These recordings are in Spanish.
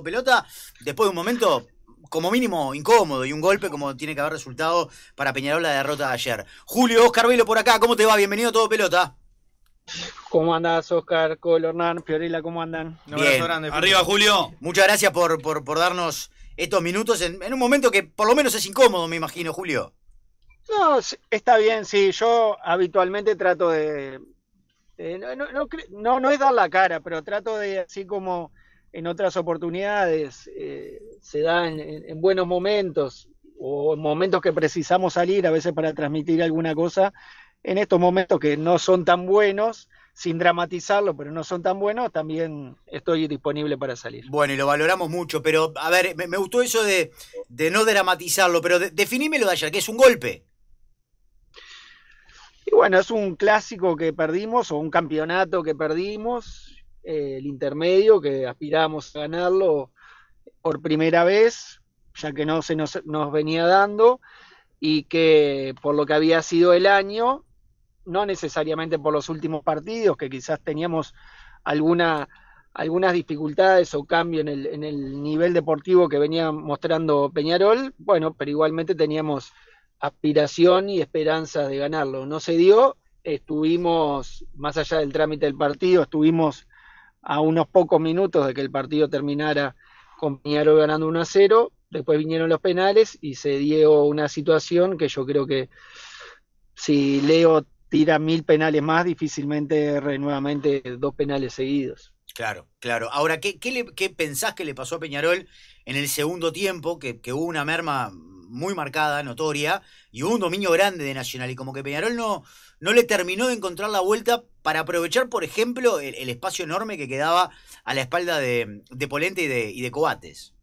pelota, después de un momento como mínimo incómodo y un golpe como tiene que haber resultado para Peñarol la derrota de ayer. Julio Oscar Velo por acá, ¿cómo te va? Bienvenido Todo Pelota. ¿Cómo andás, Oscar, Colo, Hernán, Fiorella, cómo andan? Un Arriba, Julio. Muchas gracias por, por, darnos estos minutos en, un momento que por lo menos es incómodo, me imagino, Julio. No, está bien, sí. Yo habitualmente trato de... no es dar la cara, pero trato de así como en otras oportunidades eh, se dan en, buenos momentos o en momentos que precisamos salir a veces para transmitir alguna cosa, en estos momentos que no son tan buenos, sin dramatizarlo, pero no son tan buenos, también estoy disponible para salir. Bueno, y lo valoramos mucho, pero a ver, me, gustó eso de, no dramatizarlo, pero definímelo, de ayer, que es un golpe. Y bueno, es un clásico que perdimos o un campeonato que perdimos eh, el intermedio, que aspirábamos a ganarlo por primera vez, ya que no se nos, venía dando, y que por lo que había sido el año, no necesariamente por los últimos partidos, que quizás teníamos alguna algunas dificultades o cambio en el, en el, nivel deportivo que venía mostrando Peñarol, bueno, pero igualmente teníamos aspiración y esperanza de ganarlo. No se dio, estuvimos, más allá del trámite del partido, estuvimos a unos pocos minutos de que el partido terminara con Peñarol ganando 1 a 0. Después vinieron los penales y se dio una situación que yo creo que si Leo tira mil penales más, difícilmente nuevamente dos penales seguidos. Claro, claro. Ahora, ¿qué, le, pensás que le pasó a Peñarol en el segundo tiempo? Que, que, hubo una merma muy marcada, notoria, y hubo un dominio grande de Nacional. Y como que Peñarol no, no le terminó de encontrar la vuelta para aprovechar, por ejemplo, el, espacio enorme que quedaba a la espalda de, Polente y de, Cobates.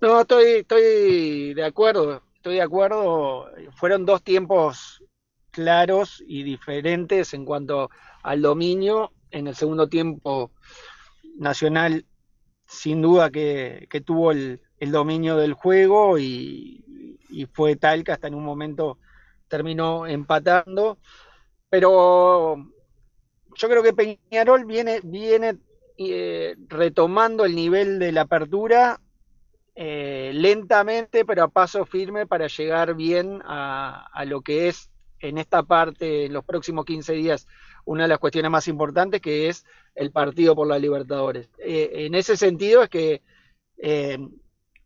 No, estoy, estoy de acuerdo, estoy de acuerdo. Fueron dos tiempos claros y diferentes en cuanto al dominio. En el segundo tiempo, Nacional sin duda que, tuvo el, dominio del juego y, y, fue tal que hasta en un momento terminó empatando. Pero yo creo que Peñarol viene, viene eh, retomando el nivel de la apertura eh, lentamente, pero a paso firme para llegar bien a, lo que es en esta parte, en los próximos 15 días, una de las cuestiones más importantes, que es el partido por la Libertadores. Eh, en ese sentido es que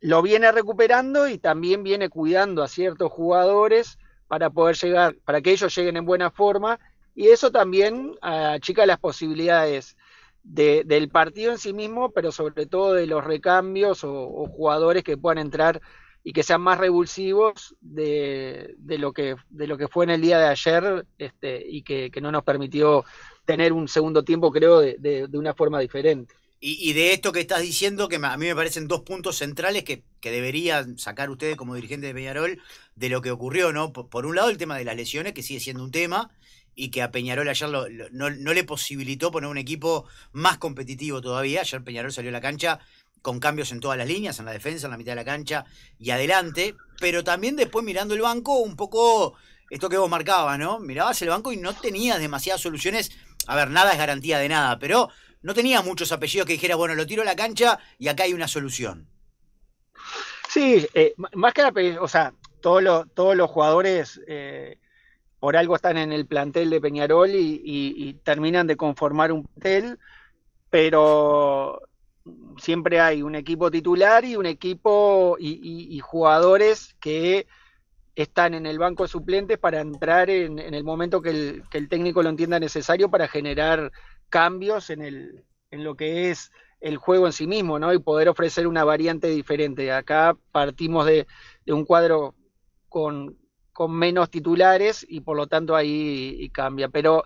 lo viene recuperando y también viene cuidando a ciertos jugadores para poder llegar, para que ellos lleguen en buena forma y eso también eh, achica las posibilidades del partido en sí mismo, pero sobre todo de los recambios o, jugadores que puedan entrar y que sean más revulsivos de, lo, que, de lo que fue en el día de ayer este, y que, no nos permitió tener un segundo tiempo, creo, de una forma diferente. Y, de esto que estás diciendo, que a mí me parecen dos puntos centrales que, que deberían sacar ustedes como dirigentes de Peñarol de lo que ocurrió, ¿no? Por, un lado, el tema de las lesiones, que sigue siendo un tema, y que a Peñarol ayer no, no, le posibilitó poner un equipo más competitivo todavía. Ayer Peñarol salió a la cancha con cambios en todas las líneas, en la defensa, en la mitad de la cancha y adelante, pero también después mirando el banco, un poco esto que vos marcabas, ¿no? Mirabas el banco y no tenías demasiadas soluciones. A ver, nada es garantía de nada, pero no tenía muchos apellidos que dijera, bueno, lo tiro a la cancha y acá hay una solución. Sí, eh, más que apellidos, o sea, todos los, todos los jugadores eh, por algo están en el plantel de Peñarol y, terminan de conformar un plantel, pero siempre hay un equipo titular y un equipo y, jugadores que están en el banco de suplentes para entrar en, el momento que el técnico lo entienda necesario para generar cambios en, el, en lo que es el juego en sí mismo, ¿no? Y poder ofrecer una variante diferente. Acá partimos de, un cuadro con, con, menos titulares y por lo tanto ahí cambia. Pero,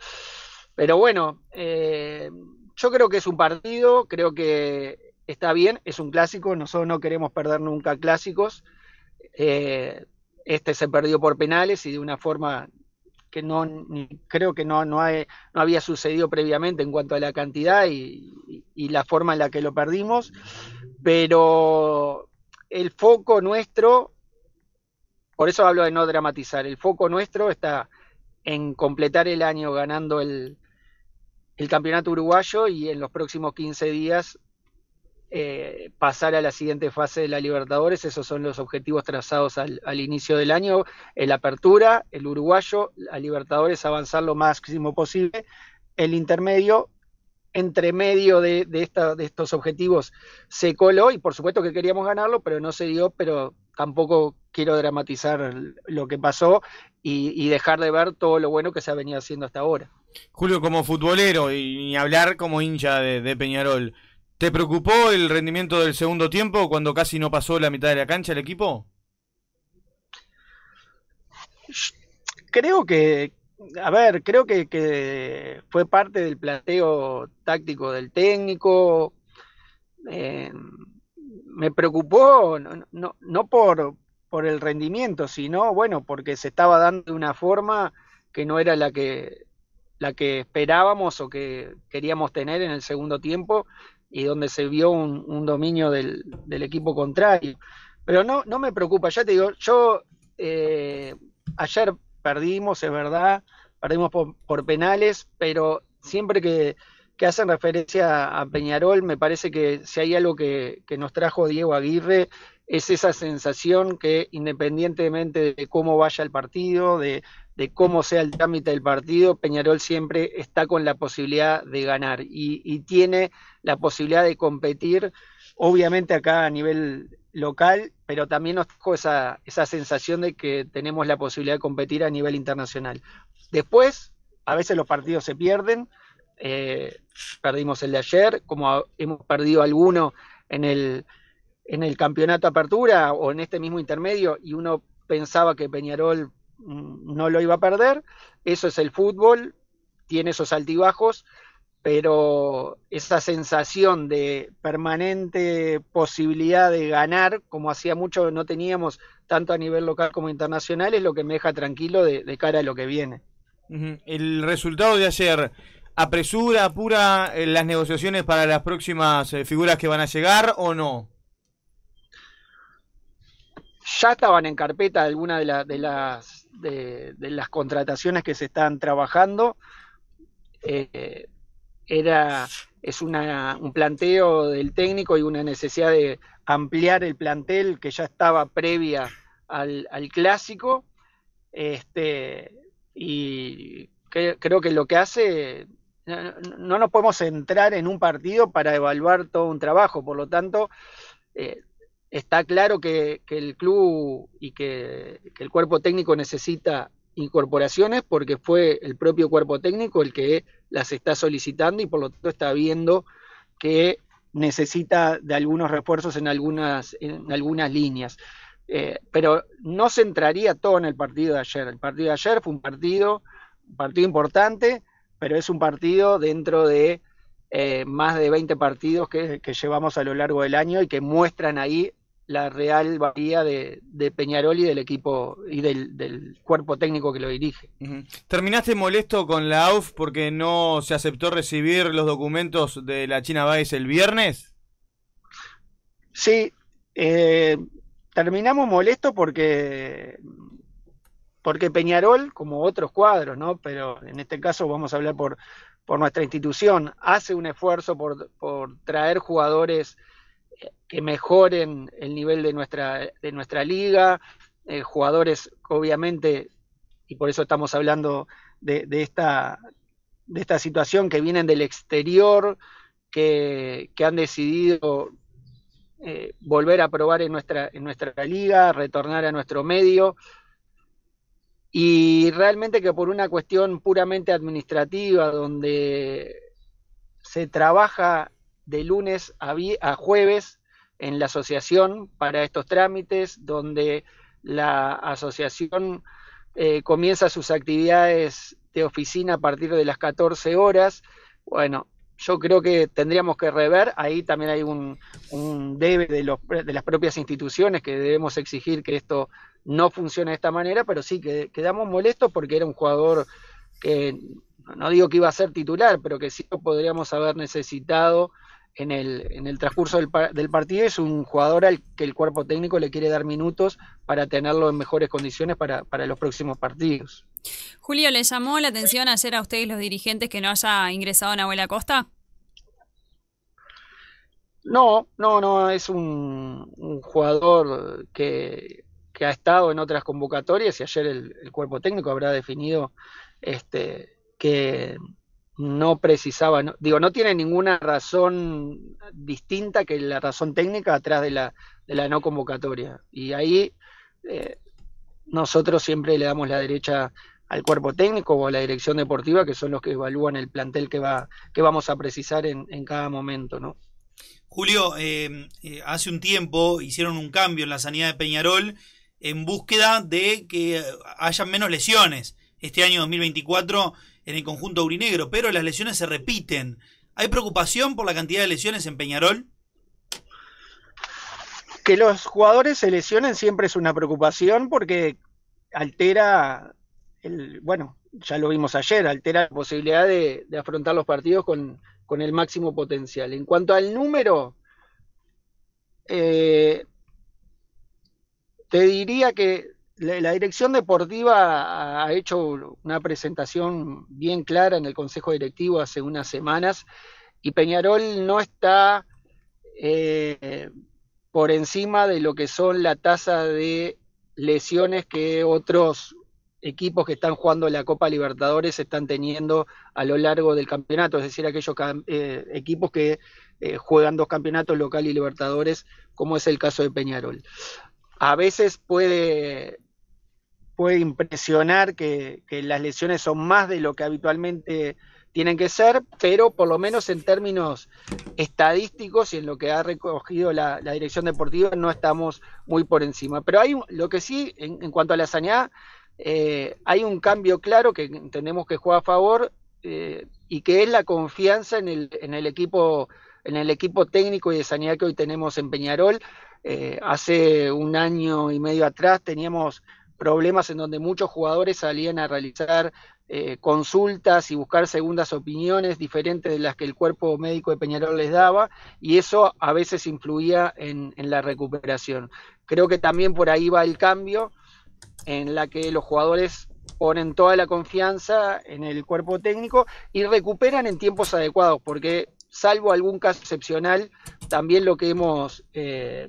pero bueno, eh, yo creo que es un partido, creo que está bien, es un clásico, nosotros no queremos perder nunca clásicos. Eh, este se perdió por penales y de una forma que no creo que no, no, no, había sucedido previamente en cuanto a la cantidad y, la forma en la que lo perdimos, pero el foco nuestro, por eso hablo de no dramatizar, el foco nuestro está en completar el año ganando el, el campeonato uruguayo y en los próximos 15 días eh, pasar a la siguiente fase de la Libertadores. Esos son los objetivos trazados al, inicio del año. El apertura, el uruguayo, la Libertadores avanzar lo máximo posible. El intermedio, entre medio de, estos objetivos, se coló y por supuesto que queríamos ganarlo, pero no se dio, pero tampoco quiero dramatizar lo que pasó y, dejar de ver todo lo bueno que se ha venido haciendo hasta ahora. Julio, como futbolero y, hablar como hincha de Peñarol, ¿Te preocupó el rendimiento del segundo tiempo cuando casi no pasó la mitad de la cancha el equipo? Creo que, a ver, creo que, fue parte del planteo táctico del técnico. Eh, me preocupó no, por, por el rendimiento, sino bueno, porque se estaba dando de una forma que no era la que la que esperábamos o que queríamos tener en el segundo tiempo y donde se vio un, dominio del, equipo contrario. Pero no, no me preocupa, ya te digo, yo eh, ayer perdimos, es verdad, perdimos por, penales, pero siempre que, hacen referencia a Peñarol, me parece que si hay algo que, nos trajo Diego Aguirre, es esa sensación que independientemente de cómo vaya el partido, de de cómo sea el trámite del partido, Peñarol siempre está con la posibilidad de ganar y, tiene la posibilidad de competir, obviamente acá a nivel local, pero también nos dejó esa, esa sensación de que tenemos la posibilidad de competir a nivel internacional. Después, a veces los partidos se pierden, eh, perdimos el de ayer, como hemos perdido alguno en el, en el campeonato apertura o en este mismo intermedio, y uno pensaba que Peñarol Mm, no lo iba a perder. Eso es el fútbol, tiene esos altibajos, pero esa sensación de permanente posibilidad de ganar, como hacía mucho no teníamos, tanto a nivel local como internacional, es lo que me deja tranquilo de, cara a lo que viene. El resultado de ayer apresura, apura eh, las negociaciones para las próximas eh, figuras que van a llegar o no? Ya estaban en carpeta algunas de las de, las contrataciones que se están trabajando, eh, era, es un planteo del técnico y una necesidad de ampliar el plantel que ya estaba previa al, clásico. Este, y creo que lo que hace, no, nos podemos centrar en un partido para evaluar todo un trabajo, por lo tanto, eh, está claro que, el club y que, el cuerpo técnico necesita incorporaciones porque fue el propio cuerpo técnico el que las está solicitando y por lo tanto está viendo que necesita de algunos refuerzos en algunas, en algunas líneas. Eh, pero no centraría todo en el partido de ayer. El partido de ayer fue un partido, partido importante, pero es un partido dentro de eh, más de 20 partidos que, llevamos a lo largo del año y que muestran ahí la real valía de, Peñarol y del equipo y del, cuerpo técnico que lo dirige. ¿Terminaste molesto con la AUF porque no se aceptó recibir los documentos de la China Base el viernes? Sí, eh, terminamos molesto porque porque Peñarol, como otros cuadros, ¿no? Pero en este caso vamos a hablar por, por nuestra institución, hace un esfuerzo por, por traer jugadores que mejoren el nivel de nuestra, de nuestra liga, eh, jugadores obviamente, y por eso estamos hablando de, esta, de esta situación, que vienen del exterior, que, que han decidido eh, volver a probar en nuestra, en nuestra liga, retornar a nuestro medio. Y realmente que por una cuestión puramente administrativa, donde se trabaja de lunes a, a jueves en la asociación para estos trámites, donde la asociación eh, comienza sus actividades de oficina a partir de las 14 horas. Bueno, yo creo que tendríamos que rever, ahí también hay un, debe de, los, de, las propias instituciones que debemos exigir que esto no funcione de esta manera, pero sí que quedamos molestos porque era un jugador que, no digo que iba a ser titular, pero que sí lo podríamos haber necesitado en el, transcurso del, partido es un jugador al que el cuerpo técnico le quiere dar minutos para tenerlo en mejores condiciones para, los próximos partidos. Julio, ¿le llamó la atención ayer a ustedes los dirigentes que no haya ingresado en Abuela Costa? No, no, no, es un, jugador que, ha estado en otras convocatorias y ayer el, el cuerpo técnico habrá definido este, que no precisaba, digo, no tiene ninguna razón distinta que la razón técnica atrás de la, de la no convocatoria. Y ahí eh, nosotros siempre le damos la derecha al cuerpo técnico o a la dirección deportiva, que son los que evalúan el plantel que, va, que vamos a precisar en, cada momento, ¿no? Julio, em, eh, hace un tiempo hicieron un cambio en la sanidad de Peñarol en búsqueda de que eh, haya menos lesiones. Este año 2024 en el conjunto aurinegro, pero las lesiones se repiten. ¿Hay preocupación por la cantidad de lesiones en Peñarol? Que los jugadores se lesionen siempre es una preocupación porque altera el, bueno, ya lo vimos ayer, altera la posibilidad de, afrontar los partidos con, el máximo potencial. En cuanto al número, eh, te diría que la, dirección deportiva ha hecho una presentación bien clara en el Consejo Directivo hace unas semanas y Peñarol no está eh, por encima de lo que son la tasa de lesiones que otros equipos que están jugando la Copa Libertadores están teniendo a lo largo del campeonato, es decir, aquellos eh, equipos que eh, juegan dos campeonatos local y Libertadores, como es el caso de Peñarol. A veces puede puede impresionar que, las lesiones son más de lo que habitualmente tienen que ser, pero por lo menos en términos estadísticos y en lo que ha recogido la, dirección deportiva no estamos muy por encima. Pero hay lo que sí, en, cuanto a la sanidad, eh, hay un cambio claro que entendemos que juega a favor eh, y que es la confianza en el, equipo en el equipo técnico y de sanidad que hoy tenemos en Peñarol. Eh, hace un año y medio atrás teníamos problemas en donde muchos jugadores salían a realizar eh, consultas y buscar segundas opiniones diferentes de las que el cuerpo médico de Peñarol les daba y eso a veces influía en, la recuperación. Creo que también por ahí va el cambio en la que los jugadores ponen toda la confianza en el cuerpo técnico y recuperan en tiempos adecuados, porque salvo algún caso excepcional, también lo que hemos eh,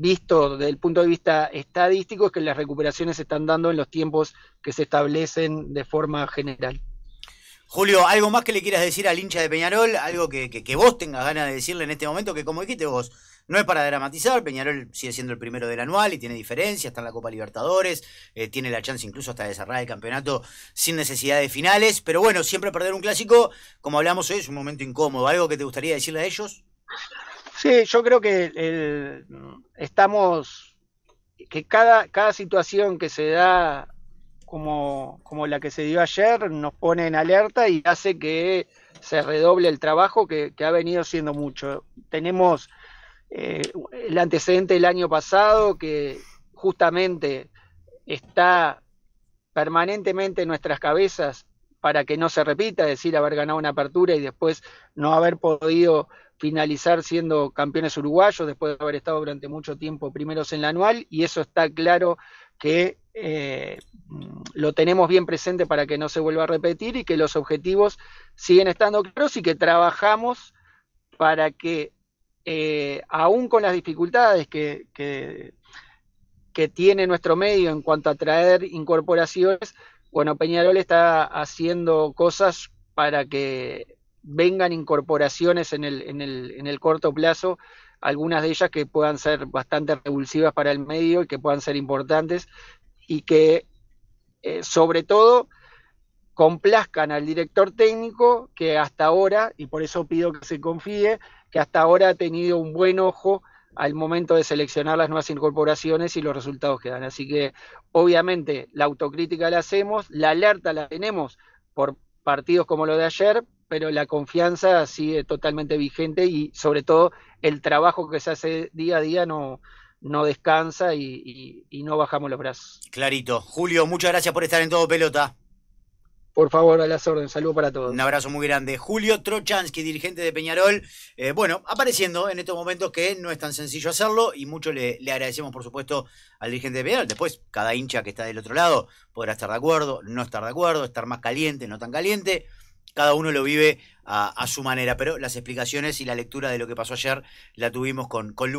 visto desde el punto de vista estadístico es que las recuperaciones se están dando en los tiempos que se establecen de forma general. Julio, ¿algo más que le quieras decir al hincha de Peñarol? Algo que, que, vos tengas ganas de decirle en este momento, que como dijiste vos, no es para dramatizar, Peñarol sigue siendo el primero del anual y tiene diferencia, está en la Copa Libertadores, eh, tiene la chance incluso hasta de cerrar el campeonato sin necesidad de finales, pero bueno, siempre perder un clásico, como hablamos hoy, es un momento incómodo. ¿Algo que te gustaría decirle a ellos? Sí, yo creo que estamos, que cada, cada situación que se da como, la que se dio ayer nos pone en alerta y hace que se redoble el trabajo que, ha venido siendo mucho. Tenemos eh, el antecedente del año pasado que justamente está permanentemente en nuestras cabezas para que no se repita, decir, haber ganado una apertura y después no haber podido finalizar siendo campeones uruguayos después de haber estado durante mucho tiempo primeros en la anual y eso está claro que eh, lo tenemos bien presente para que no se vuelva a repetir y que los objetivos siguen estando claros y que trabajamos para que eh, aún con las dificultades que, que, que tiene nuestro medio en cuanto a traer incorporaciones, bueno, Peñarol está haciendo cosas para que vengan incorporaciones en el, en el, en el corto plazo, algunas de ellas que puedan ser bastante revulsivas para el medio y que puedan ser importantes y que eh, sobre todo complazcan al director técnico que hasta ahora, y por eso pido que se confíe, que hasta ahora ha tenido un buen ojo al momento de seleccionar las nuevas incorporaciones y los resultados que dan. Así que obviamente la autocrítica la hacemos, la alerta la tenemos por partidos como lo de ayer, pero la confianza sigue totalmente vigente y sobre todo el trabajo que se hace día a día no, no descansa y, no bajamos los brazos. Clarito. Julio, muchas gracias por estar en todo pelota. Por favor, a las órdenes. Saludos para todos. Un abrazo muy grande. Julio Trochansky, dirigente de Peñarol. Eh, bueno, apareciendo en estos momentos que no es tan sencillo hacerlo y mucho le, le, agradecemos, por supuesto, al dirigente de Peñarol. Después, cada hincha que está del otro lado podrá estar de acuerdo, no estar de acuerdo, estar más caliente, no tan caliente cada uno lo vive a, su manera, pero las explicaciones y la lectura de lo que pasó ayer la tuvimos con, con